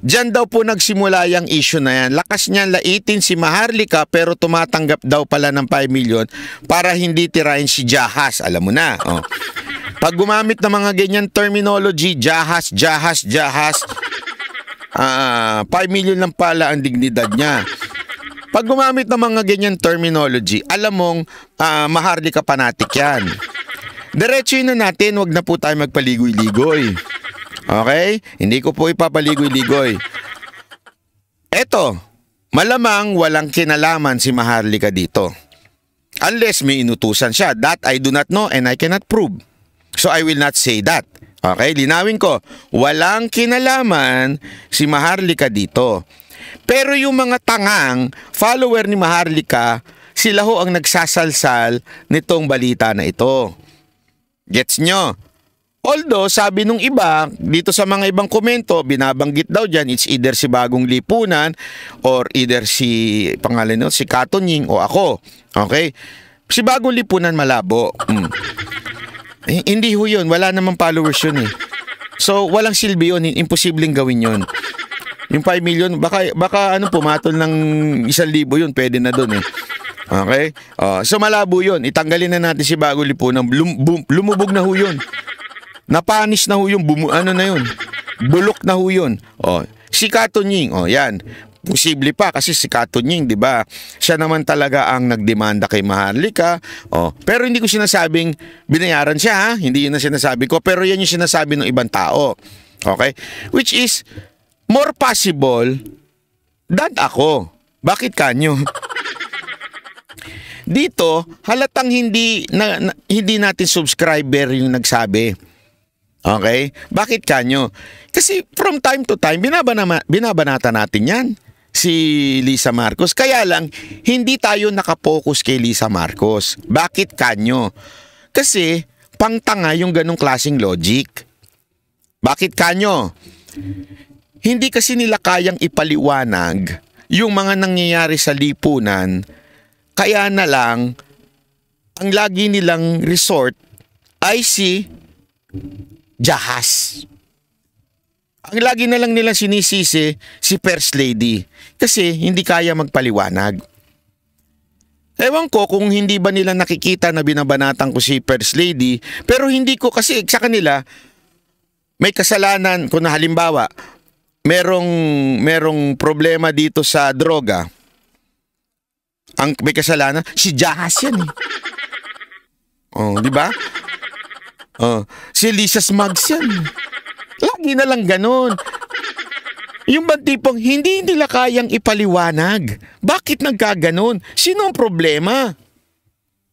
Diyan daw po nagsimula yung issue na yan. Lakas niyan laitin si Maharlika pero tumatanggap daw pala ng 5 million para hindi tirahin si Jahas. Alam mo na. Oh. Pag gumamit ng mga ganyan terminology, Jahas, Jahas, Jahas, uh, ah, 5 million lang pala ang dignidad niya. Pag gumamit ng mga ganyan terminology, alam mong uh, Maharlika fanatic yan. Diretso na natin, wag na po tayo magpaligoy-ligoy. Okay? Hindi ko po ipapaligoy-ligoy. Eto, malamang walang kinalaman si Maharlika dito. Unless may inutusan siya. That I do not know and I cannot prove. So I will not say that. Okay, linawin ko. Walang kinalaman si Maharlika dito. Pero yung mga tangang follower ni Maharlika, sila ho ang nagsasalsal nitong balita na ito. Gets nyo? Although sabi nung iba, dito sa mga ibang komento, binabanggit daw dyan, it's either si Bagong Lipunan or either si, pangalan nyo, si Katonying o ako. Okay? Si Bagong Lipunan malabo. Mm. Eh, hindi ho yun, wala namang followers yun eh. So walang silbi yun, imposibleng gawin yun. Yung 5 million, baka, baka ano, pumatol ng isang libo yun, pwede na doon eh. Okay? Uh, so malabo yun, itanggalin na natin si Bagong Lipunan, lum, bum, lumubog na ho yun. Napanis na ho yung bumu- ano na yun. Bulok na ho yun. O, oh, si Katunying, o oh, yan. Posible pa kasi si Katunying, di ba? Siya naman talaga ang nagdemanda kay Maharlika. Oh, pero hindi ko sinasabing binayaran siya ha. Hindi yun ang sinasabi ko. Pero yan yung sinasabi ng ibang tao. Okay? Which is more possible than ako. Bakit kanyo? Dito, halatang hindi na, na, hindi natin subscriber yung nagsabi. Okay? Bakit kanyo? Kasi from time to time, binabana, binabanata natin yan si Lisa Marcos. Kaya lang, hindi tayo nakapokus kay Lisa Marcos. Bakit kanyo? Kasi pangtanga yung ganong klasing logic. Bakit kanyo? Hindi kasi nila kayang ipaliwanag yung mga nangyayari sa lipunan. Kaya na lang, ang lagi nilang resort ay si Jahas. Ang lagi na lang nilang sinisisi si First Lady kasi hindi kaya magpaliwanag. Ewan ko kung hindi ba nila nakikita na binabanatan ko si First Lady pero hindi ko kasi sa kanila may kasalanan kung halimbawa merong, merong problema dito sa droga. Ang may kasalanan, si Jahas yan eh. Oh, di ba? Oh, si Alicia Smugs yan. Lagi na lang ganun. Yung bang tipong hindi nila kayang ipaliwanag. Bakit nagkaganon? Sino ang problema?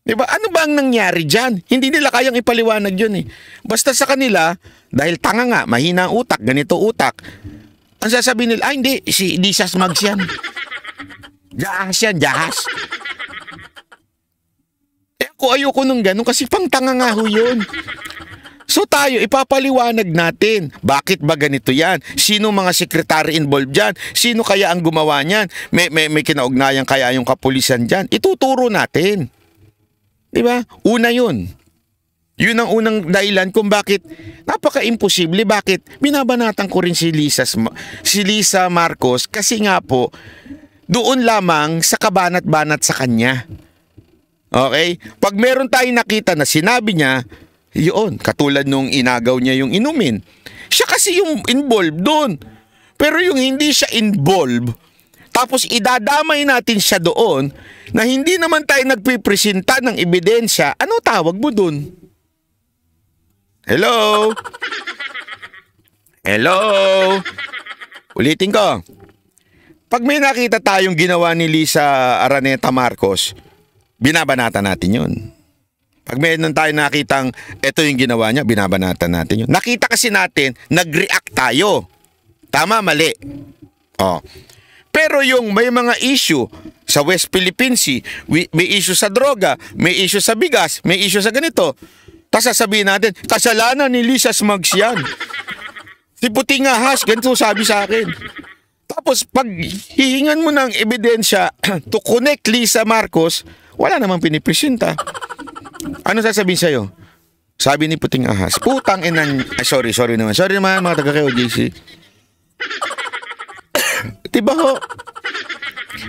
Diba? Ano ba ang nangyari dyan? Hindi nila kayang ipaliwanag yun eh. Basta sa kanila, dahil tanga nga, mahina ang utak, ganito utak, ang sasabi nila, ay hindi, si Lisa Smugs yan. Jahas yan, jahas. Naku, ayoko nung ganun kasi pangtanga nga ho yun. So tayo, ipapaliwanag natin. Bakit ba ganito yan? Sino mga sekretary involved dyan? Sino kaya ang gumawa niyan? May, may, may kinaugnayan kaya yung kapulisan dyan? Ituturo natin. Di ba? Una yun. Yun ang unang dahilan kung bakit napaka-imposible. Bakit? Binabanatan ko rin si Lisa, si Lisa Marcos kasi nga po, doon lamang sa kabanat-banat sa kanya. Okay? Pag meron tayong nakita na sinabi niya, yun, katulad nung inagaw niya yung inumin. Siya kasi yung involved doon. Pero yung hindi siya involved, tapos idadamay natin siya doon na hindi naman tayo nagpipresenta ng ebidensya, ano tawag mo doon? Hello? Hello? Ulitin ko. Pag may nakita tayong ginawa ni Lisa Araneta Marcos, binabanata natin yun. Pag meron tayo nakitang ito yung ginawa niya, binabanatan natin yun. Nakita kasi natin, nag-react tayo. Tama, mali. Oh. Pero yung may mga issue sa West Philippine Sea, may issue sa droga, may issue sa bigas, may issue sa ganito. Tapos sasabihin natin, kasalanan ni Lisa Smugs yan. Si Puting Ahas, ganito sabi sa akin. Tapos pag hihingan mo ng ebidensya to connect Lisa Marcos wala namang pinipresenta. Ano sasabihin sa'yo? Sabi ni Puting Ahas, putang inan... Ay, sorry, sorry naman. Sorry naman mga taga kayo, JC. diba ho?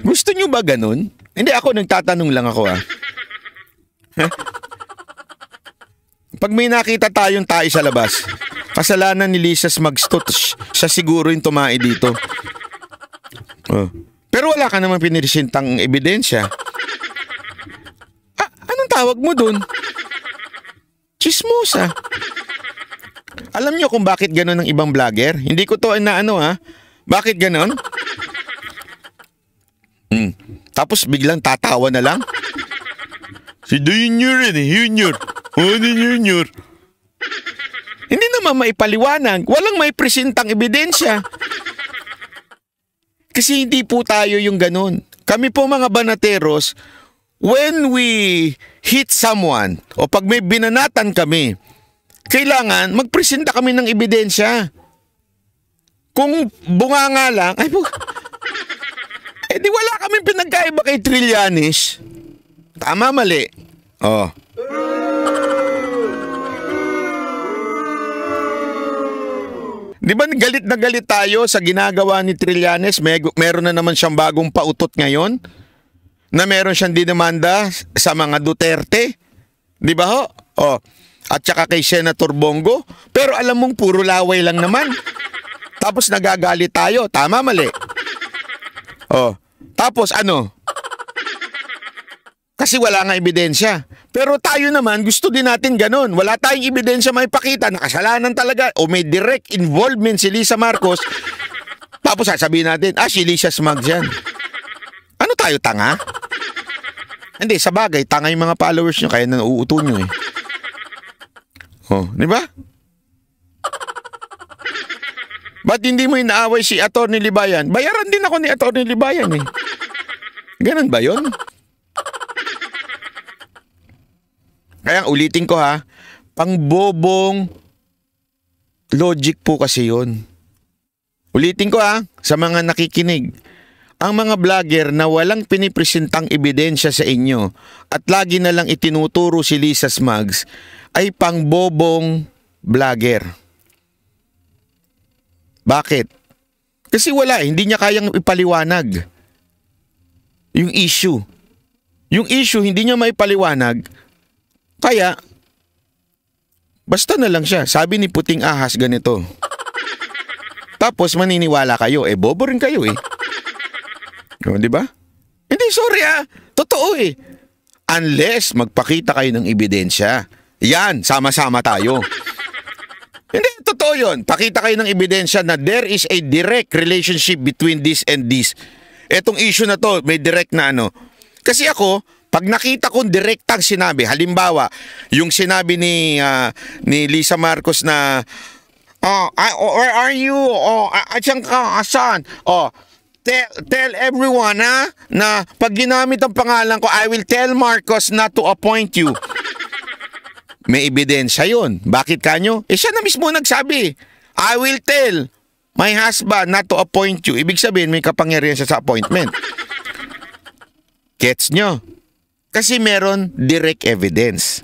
Gusto nyo ba ganun? Hindi, ako nagtatanong lang ako ah. Pag may nakita tayong tayo sa labas, kasalanan ni Lisa magstot. Siya siguro yung tumae dito. Oh. Pero wala ka naman pinirintang ebidensya tawag mo dun? Chismosa. Alam nyo kung bakit ganon ng ibang vlogger? Hindi ko to inaano ha. Bakit ganon? Hmm. Tapos biglang tatawa na lang. Si Junior yun eh, Junior. Ano Junior? Hindi naman maipaliwanag. Walang may presentang ebidensya. Kasi hindi po tayo yung ganun. Kami po mga banateros, when we hit someone o pag may binanatan kami, kailangan magpresenta kami ng ebidensya. Kung bunga nga lang, ay bu- eh di wala kaming pinagkaiba kay Trillanes. Tama mali. Oh. Di ba galit na galit tayo sa ginagawa ni Trillanes? May, meron na naman siyang bagong pautot ngayon na meron siyang dinemanda sa mga Duterte. Di ba ho? O, oh, At saka kay Senator Bongo. Pero alam mong puro laway lang naman. Tapos nagagalit tayo. Tama, mali. Oh. Tapos ano? Kasi wala nga ebidensya. Pero tayo naman, gusto din natin ganun. Wala tayong ebidensya may pakita na kasalanan talaga o may direct involvement si Lisa Marcos. Tapos sasabihin natin, ah, si Lisa Smugs yan. Ano tayo, tanga? Hindi, sa bagay, tanga yung mga followers nyo, kaya nang uuto nyo eh. Oh, di ba? Ba't hindi mo inaaway si Atty. Libayan? Bayaran din ako ni Atty. Libayan eh. Ganun ba yon? Kaya ulitin ko ha, pangbobong logic po kasi yon. Ulitin ko ha, sa mga nakikinig ang mga vlogger na walang pinipresentang ebidensya sa inyo at lagi na lang itinuturo si Lisa Smugs ay pangbobong vlogger. Bakit? Kasi wala hindi niya kayang ipaliwanag yung issue. Yung issue hindi niya maipaliwanag kaya basta na lang siya. Sabi ni Puting Ahas ganito. Tapos maniniwala kayo, eh bobo rin kayo eh. O, oh, di ba? Hindi, sorry ah. Totoo eh. Unless magpakita kayo ng ebidensya. Yan, sama-sama tayo. Hindi, totoo yun. Pakita kayo ng ebidensya na there is a direct relationship between this and this. Etong issue na to, may direct na ano. Kasi ako, pag nakita kong direktang sinabi, halimbawa, yung sinabi ni uh, ni Lisa Marcos na Oh, I, where are you? Oh, asan ka? Asan? Oh, Tell, tell everyone ha, na pag ginamit ang pangalan ko, I will tell Marcos not to appoint you. May ebidensya yun. Bakit kanyo? Eh siya na mismo nagsabi. I will tell my husband not to appoint you. Ibig sabihin may kapangyarihan siya sa appointment. Gets nyo? Kasi meron direct evidence.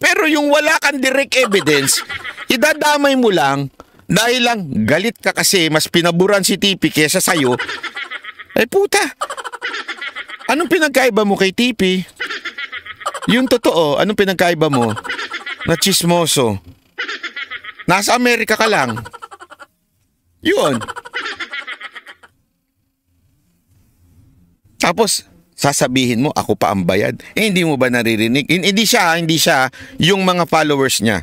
Pero yung wala kang direct evidence, idadamay mo lang dahil lang galit ka kasi mas pinaburan si Tipi kesa sa'yo. Ay eh, puta! Anong pinagkaiba mo kay Tipi? Yung totoo, anong pinagkaiba mo? Na chismoso. Nasa Amerika ka lang. Yun. Tapos, sasabihin mo, ako pa ang bayad. Eh, hindi mo ba naririnig? Hindi siya, hindi siya yung mga followers niya.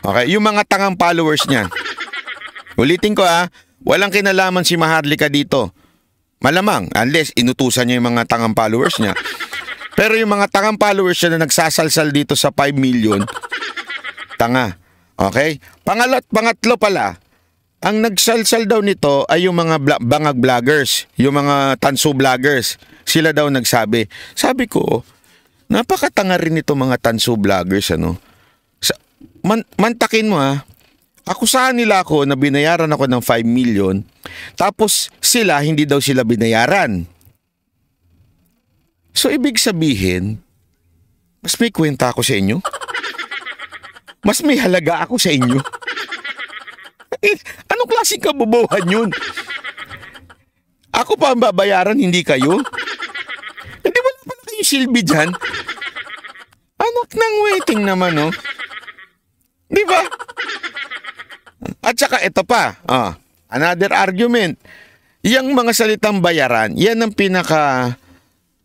Okay, yung mga tangang followers niyan. Ulitin ko ah, walang kinalaman si Maharlika dito. Malamang, unless inutusan niya yung mga tangang followers niya. Pero yung mga tangang followers niya na nagsasalsal dito sa 5 million, tanga. Okay? Pangalat, pangatlo pala, ang nagsalsal daw nito ay yung mga bla- bangag vloggers, yung mga tanso vloggers. Sila daw nagsabi. Sabi ko, napakatanga rin nito mga tanso vloggers ano man, mantakin mo ha, akusahan nila ako na binayaran ako ng 5 million, tapos sila hindi daw sila binayaran. So ibig sabihin, mas may kwenta ako sa inyo? Mas may halaga ako sa inyo? Eh, anong klaseng kabubuhan yun? Ako pa ang babayaran, hindi kayo? Hindi wala pa yung kayong silbi dyan? Anak ng waiting naman, oh. Di ba? At saka ito pa, ah, another argument. Yang mga salitang bayaran, yan ang pinaka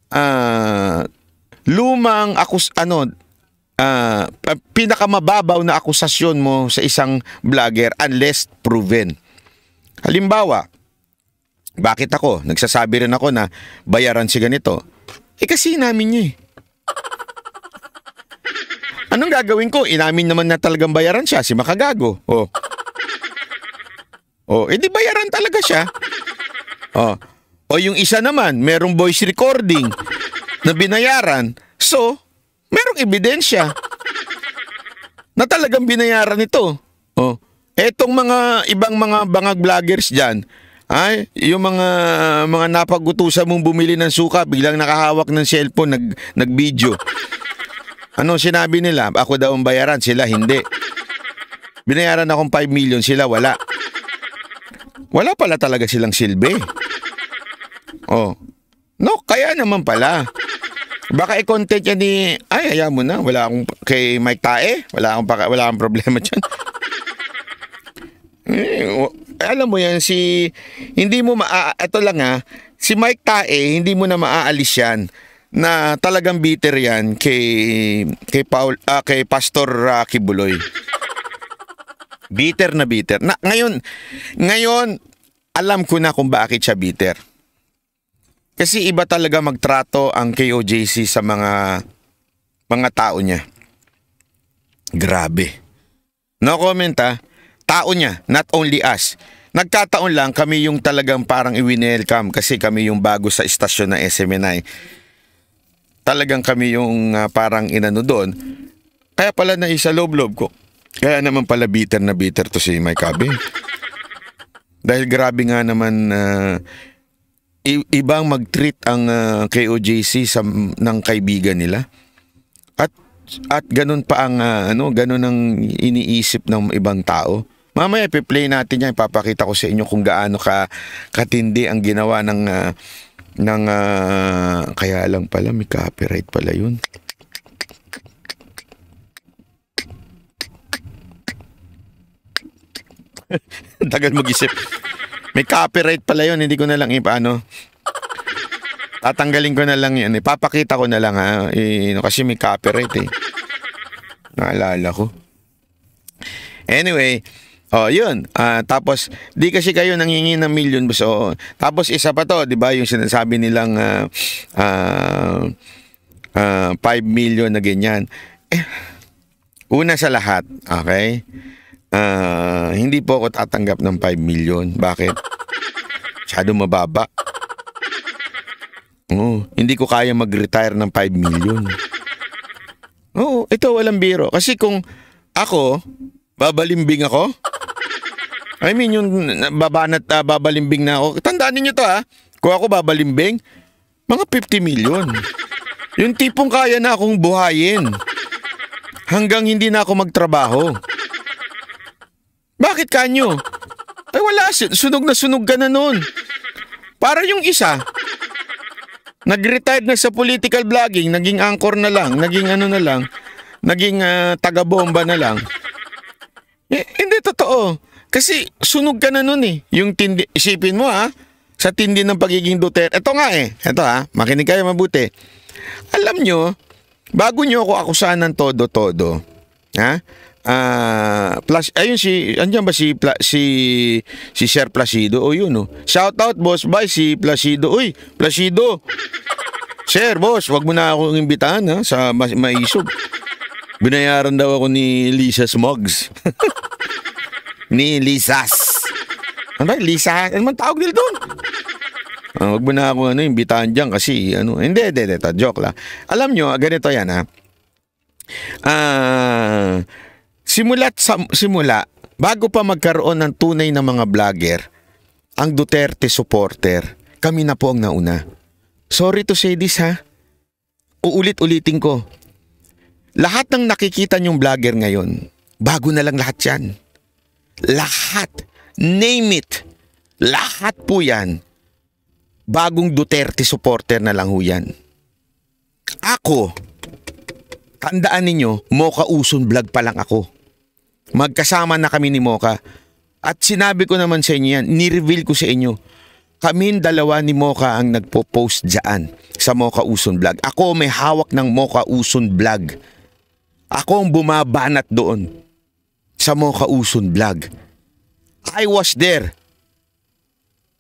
uh, lumang akus ano uh, pinakamababaw na akusasyon mo sa isang vlogger unless proven. Halimbawa, bakit ako? Nagsasabi rin ako na bayaran si ganito. Eh kasi namin niya eh. Anong gagawin ko? Inamin naman na talagang bayaran siya, si Makagago. Oh. Oh, edi eh, bayaran talaga siya. Oh. O oh, yung isa naman, merong voice recording na binayaran. So, merong ebidensya na talagang binayaran ito. Oh. Etong mga ibang mga bangag vloggers diyan, ay, yung mga mga napagutusan mong bumili ng suka, biglang nakahawak ng cellphone, nag, nag-video. Anong sinabi nila? Ako daw ang bayaran, sila hindi. Binayaran akong 5 million, sila wala. Wala pala talaga silang silbi. Oh. No, kaya naman pala. Baka i-content niya ni... Ay, ayaw mo na. Wala akong... Kay Mike Tae. Wala akong, paka, wala akong problema dyan. Eh, alam mo yan, si... Hindi mo maa... Ito lang ha. Ah. Si Mike Tae, hindi mo na maaalis yan na talagang bitter yan kay kay Paul uh, kay Pastor Rocky Buloy. Bitter na bitter. Na ngayon ngayon alam ko na kung bakit siya bitter. Kasi iba talaga magtrato ang KOJC sa mga mga tao niya. Grabe. No comment ha. Ah. Tao niya, not only us. Nagkataon lang kami yung talagang parang i-welcome kasi kami yung bago sa istasyon ng SMNI talagang kami yung uh, parang inano doon. Kaya pala na isa loob-loob ko. Kaya naman pala bitter na bitter to si Mike Abe. Dahil grabe nga naman uh, ibang mag-treat ang uh, ah, KOJC sa, ng kaibigan nila. At at ganun pa ang uh, ano, ganun ang iniisip ng ibang tao. Mamaya pe-play natin yan, ipapakita ko sa inyo kung gaano ka katindi ang ginawa ng uh, nang uh, kaya lang pala may copyright pala yun tagal mag-isip may copyright pala yun hindi ko na lang ipaano tatanggalin ko na lang 'yan, ipapakita eh. ko na lang ha eh, ano, kasi may copyright eh naalala ko anyway Oh, yun. Uh, tapos, di kasi kayo nangingi ng million. So, tapos isa pa to, di ba, yung sinasabi nilang uh, uh, uh, 5 million na ganyan. Eh, una sa lahat, okay? Uh, hindi po ako tatanggap ng 5 million. Bakit? Masyado mababa. Oh, hindi ko kaya mag-retire ng 5 million. Oo, oh, ito walang biro. Kasi kung ako, babalimbing ako, I mean, yung babanat, uh, babalimbing na ako. Tandaan niyo to ha. Ah. Kung ako babalimbing, mga 50 million. Yung tipong kaya na akong buhayin. Hanggang hindi na ako magtrabaho. Bakit kanyo? Ay wala, sunog na sunog ka na nun. Para yung isa, nag-retired na sa political vlogging, naging anchor na lang, naging ano na lang, naging uh, taga-bomba na lang. Eh, hindi totoo. Kasi sunog ka na nun eh. Yung tindi, isipin mo ha, sa tindi ng pagiging Duterte. Ito nga eh, ito ha, makinig kayo mabuti. Alam nyo, bago nyo ako akusahan ng todo-todo, ha? Ah, uh, plus ayun si andiyan ba si si si Sir Placido o oh, yun oh. Shout out boss by si Placido. Uy, Placido. Sir, boss, wag mo na akong imbitahan ha sa ma- maisog. Binayaran daw ako ni Lisa Smogs. ni Lisas. Ano ba? Lisas? Ano man tawag nila doon? Ah, wag mo na ako ano, imbitahan dyan kasi ano. Hindi, hindi, hindi. Joke lang. Alam nyo, ah, ganito yan ha. Ah... Uh, ah, simula sa simula bago pa magkaroon ng tunay na mga vlogger ang Duterte supporter kami na po ang nauna sorry to say this ha uulit-ulitin ko lahat ng nakikita niyong vlogger ngayon bago na lang lahat yan lahat. Name it. Lahat po yan. Bagong Duterte supporter na lang ho yan. Ako, tandaan ninyo, Mocha Uson Vlog pa lang ako. Magkasama na kami ni Mocha. At sinabi ko naman sa inyo yan, nireveal ko sa inyo, kaming dalawa ni Mocha ang nagpo-post dyan sa Mocha Uson Vlog. Ako may hawak ng Mocha Uson Vlog. Ako ang bumabanat doon sa Mocha Uson vlog. I was there.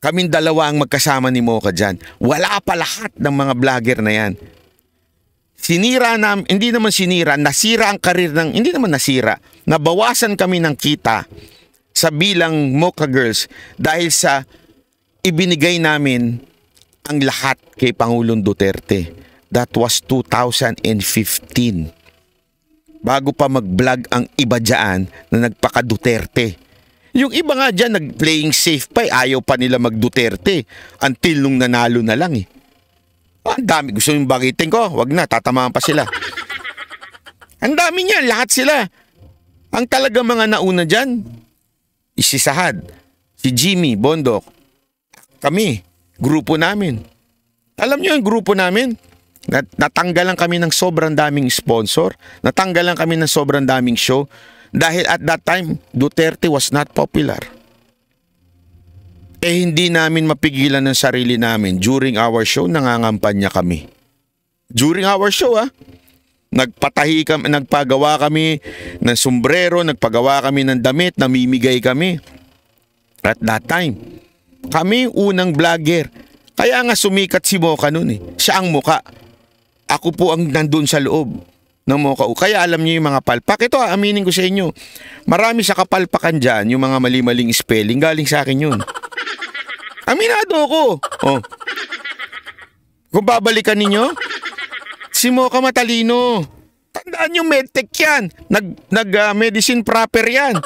Kaming dalawa ang magkasama ni Mocha dyan. Wala pa lahat ng mga vlogger na yan. Sinira na, hindi naman sinira, nasira ang karir ng, hindi naman nasira, nabawasan kami ng kita sa bilang Mocha Girls dahil sa ibinigay namin ang lahat kay Pangulong Duterte. That was 2015 bago pa mag-vlog ang iba dyan na nagpaka-Duterte. Yung iba nga dyan nag-playing safe pa eh, ayaw pa nila mag-Duterte until nung nanalo na lang eh. Ah, ang dami gusto yung bagitin ko, wag na, tatamaan pa sila. Ang dami niya, lahat sila. Ang talaga mga nauna dyan, si Sahad, si Jimmy, Bondok, kami, grupo namin. Alam niyo yung grupo namin? Nat natanggalan kami ng sobrang daming sponsor, natanggalan kami ng sobrang daming show dahil at that time Duterte was not popular. Eh hindi namin mapigilan ng sarili namin during our show nangangampanya kami. During our show ah, nagpatahi kami, nagpagawa kami ng sombrero, nagpagawa kami ng damit, namimigay kami. At that time, kami unang vlogger. Kaya nga sumikat si Mocha noon eh. Siya ang muka. Ako po ang nandun sa loob ng Mokau. Kaya alam niyo yung mga palpak. Ito aminin ko sa inyo, marami sa kapalpakan dyan, yung mga mali-maling spelling, galing sa akin yun. Aminado ako. Oh. Kung babalikan ninyo, si Mocha matalino. Tandaan nyo, medtech yan. Nag, nag uh, medicine proper yan.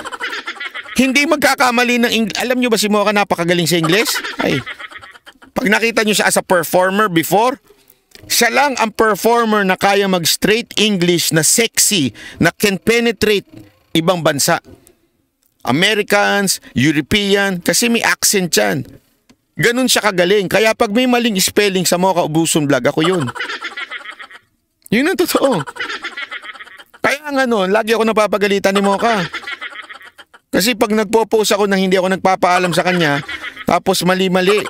Hindi magkakamali ng English. Alam nyo ba si Mocha napakagaling sa English? Ay. Pag nakita nyo siya as a performer before, siya lang ang performer na kaya mag straight English na sexy na can penetrate ibang bansa. Americans, European, kasi may accent yan. Ganun siya kagaling. Kaya pag may maling spelling sa mga kaubuson vlog, ako yun. Yun ang totoo. Kaya nga noon, lagi ako napapagalitan ni Mocha. Kasi pag nagpo-post ako nang hindi ako nagpapaalam sa kanya, tapos mali-mali,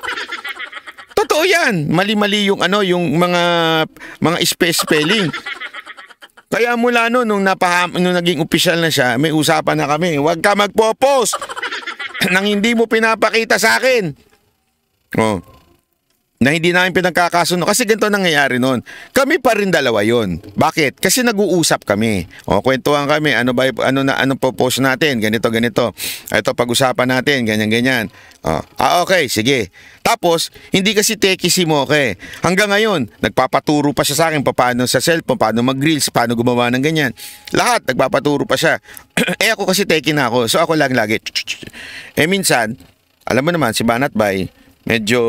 Totoo yan. Mali-mali yung ano, yung mga mga space spelling. Kaya mula no, nung, napaham, nung naging official na siya, may usapan na kami. Huwag ka magpo-post nang hindi mo pinapakita sa akin. Oh na hindi namin pinagkakasundo kasi ganito nangyayari noon. Kami pa rin dalawa 'yon. Bakit? Kasi nag-uusap kami. O kwentuhan kami, ano ba ano na ano propose natin, ganito ganito. Ito pag-usapan natin, ganyan ganyan. O, ah okay, sige. Tapos hindi kasi teki si Moke. Hanggang ngayon, nagpapaturo pa siya sa akin paano sa cellphone, paano mag-reels, paano gumawa ng ganyan. Lahat nagpapaturo pa siya. eh ako kasi teki na ako. So ako lang lagi. Eh minsan, alam mo naman si Banat Bay, medyo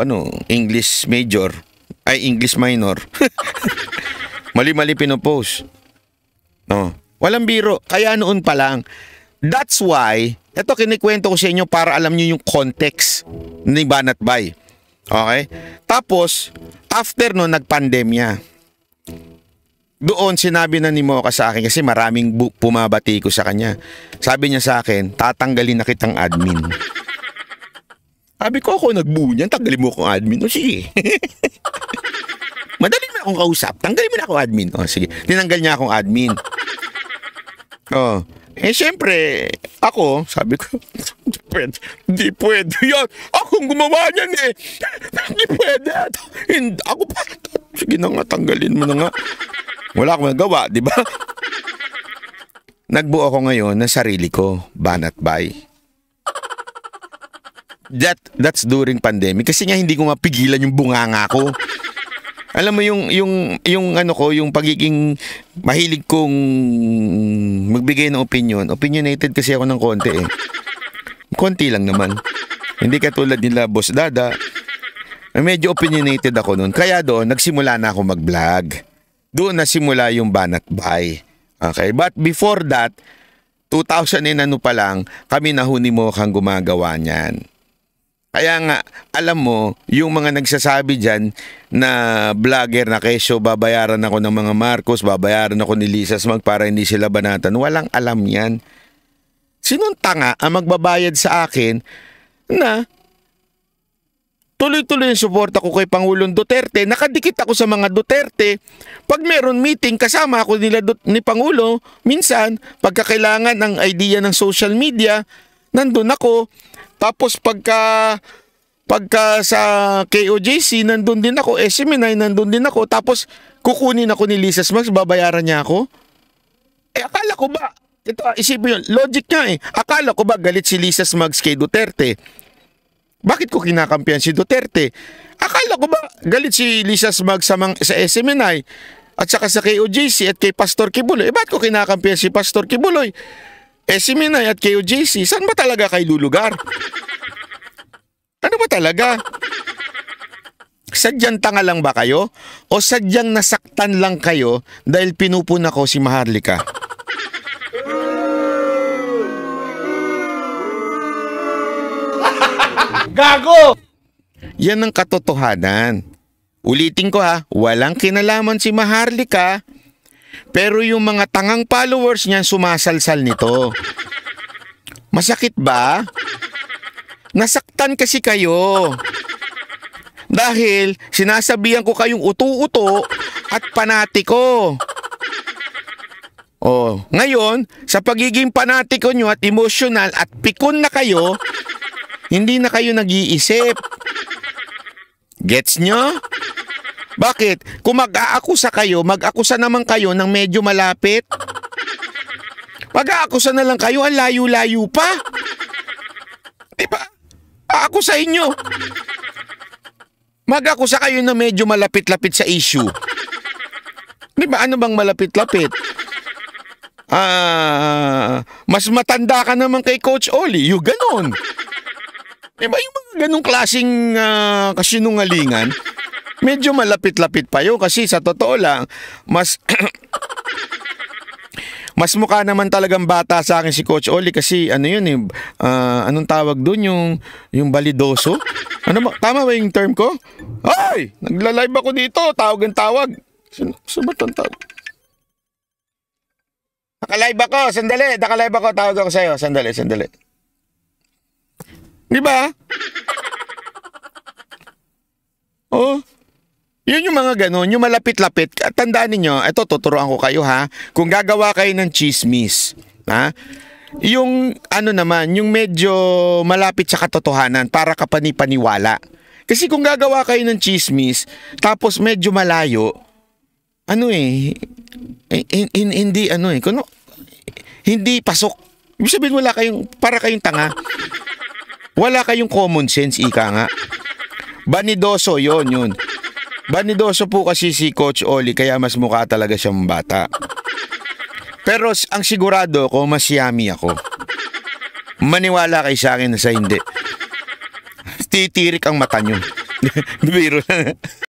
ano, English major ay English minor. Mali-mali pinopost. No. Walang biro. Kaya noon pa lang, that's why, ito kinikwento ko sa inyo para alam niyo yung context ni Banat Bay. Okay? Tapos, after noon, nagpandemya. Doon sinabi na ni Mocha sa akin kasi maraming bumabati ko sa kanya. Sabi niya sa akin, tatanggalin na kitang admin. Sabi ko ako nagbunyan, tanggalin mo akong admin. O sige. Madali mo na akong kausap. Tanggalin mo na akong admin. O sige. Tinanggal niya akong admin. Oh. Eh syempre, ako, sabi ko, hindi pwede, hindi pwede yan. Akong gumawa niyan eh. Hindi pwede. Hindi, ako pa. Sige na nga, tanggalin mo na nga. Wala akong nagawa, di ba? Nagbuo ako ngayon ng sarili ko, banat bay that that's during pandemic kasi nga hindi ko mapigilan yung bunganga ko. Alam mo yung yung yung ano ko, yung pagiging mahilig kong magbigay ng opinion. Opinionated kasi ako ng konti eh. Konti lang naman. Hindi katulad nila Boss Dada. Medyo opinionated ako noon. Kaya doon nagsimula na ako mag-vlog. Doon na simula yung Banat Bay. Okay, but before that, 2000 and ano pa lang, kami na huni mo kang gumagawa niyan. Kaya nga, alam mo, yung mga nagsasabi dyan na vlogger na keso, babayaran ako ng mga Marcos, babayaran ako ni Lisa Smag para hindi sila banatan. Walang alam yan. Sinong tanga ang magbabayad sa akin na tuloy-tuloy yung suporta ko kay Pangulong Duterte. Nakadikit ako sa mga Duterte. Pag meron meeting, kasama ako nila ni Pangulo. Minsan, pagkakailangan ng idea ng social media, nandun ako tapos pagka pagka sa KOJC, nandun din ako. SMNI, nandun din ako. Tapos kukunin ako ni Lisa Smax, babayaran niya ako. Eh akala ko ba, ito isipin yun, logic niya eh. Akala ko ba galit si Lisa Smags kay Duterte? Bakit ko kinakampiyan si Duterte? Akala ko ba galit si Lisa Smags sa, mang, sa SMNI at saka sa KOJC at kay Pastor Kibuloy? Eh, bakit ko kinakampiyan si Pastor Kibuloy? Eh si Minay at kayo JC, saan ba talaga kayo lulugar? Ano ba talaga? Sadyang tanga lang ba kayo? O sadyang nasaktan lang kayo dahil pinupuna ko si Maharlika? Gago! Yan ang katotohanan. Ulitin ko ha, walang kinalaman si Maharlika pero yung mga tangang followers niyan sumasalsal nito. Masakit ba? Nasaktan kasi kayo. Dahil sinasabihan ko kayong utu-uto at panatiko. Oh, ngayon, sa pagiging panatiko nyo at emotional at pikon na kayo, hindi na kayo nag-iisip. Gets nyo? Bakit? Kung mag-aakusa kayo, mag-akusa naman kayo ng medyo malapit. Pag-aakusa na lang kayo, ang layo-layo pa. ba? Ako sa inyo. Mag-akusa kayo na medyo malapit-lapit sa issue. ba? Ano bang malapit-lapit? Ah, mas matanda ka naman kay Coach Oli. Yung ganon. Diba? Yung mga ganong klaseng uh, kasinungalingan medyo malapit-lapit pa yun kasi sa totoo lang, mas... mas mukha naman talagang bata sa akin si Coach Oli kasi ano yun eh, uh, anong tawag doon yung, yung balidoso? Ano ba, tama ba yung term ko? Ay! Nagla-live ako dito, tawag ang tawag. Sino, sino ba itong tawag? Nakalive ako, sandali, nakalive ako, tawag ako sa'yo, sandali, sandali. Di ba? Oh. Yun yung mga ganun, yung malapit-lapit. Tandaan ninyo, ito tuturuan ko kayo ha. Kung gagawa kayo ng chismis, ha? Yung ano naman, yung medyo malapit sa katotohanan para kapanipaniwala. Kasi kung gagawa kayo ng chismis, tapos medyo malayo, ano eh, in, in, hindi ano eh, kuno, hindi pasok. Ibig sabihin wala kayong, para kayong tanga. Wala kayong common sense, ika nga. Banidoso, yon yun. yun. Banidoso po kasi si Coach Oli kaya mas mukha talaga siyang bata. Pero ang sigurado ko, mas yummy ako. Maniwala kay sa akin na sa hindi. Titirik ang mata niyo. Biro lang.